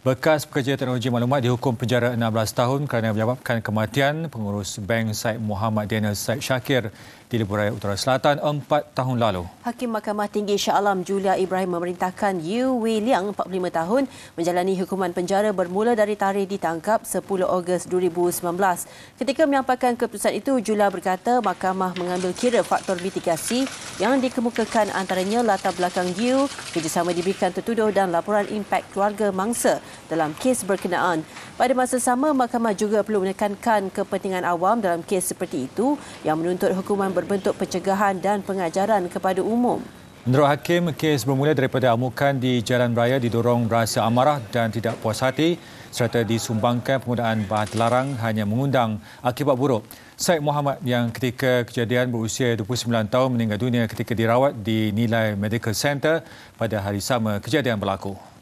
Bekas pekerja teknologi maklumat dihukum penjara 16 tahun kerana menyebabkan kematian pengurus bank Syed Muhammad Daniel Syed Shakir di Lebuh Utara Selatan 4 tahun lalu. Hakim Mahkamah Tinggi Shah Alam Julia Ibrahim memerintahkan Yu Wei Liang 45 tahun menjalani hukuman penjara bermula dari tarikh ditangkap 10 Ogos 2019. Ketika menyampaikan keputusan itu, Julia berkata mahkamah mengambil kira faktor mitigasi yang dikemukakan antaranya latar belakang Yu, kerjasama diberikan tertuduh dan laporan impak keluarga mangsa dalam kes berkenaan. Pada masa sama, mahkamah juga perlu menekankan kepentingan awam dalam kes seperti itu yang menuntut hukuman berbentuk pencegahan dan pengajaran kepada umum. Menurut Hakim, kes bermula daripada amukan di jalan raya didorong rasa amarah dan tidak puas hati serta disumbangkan penggunaan bahan terlarang hanya mengundang akibat buruk. Syed Muhammad yang ketika kejadian berusia 29 tahun meninggal dunia ketika dirawat di Nilai Medical Center pada hari sama kejadian berlaku.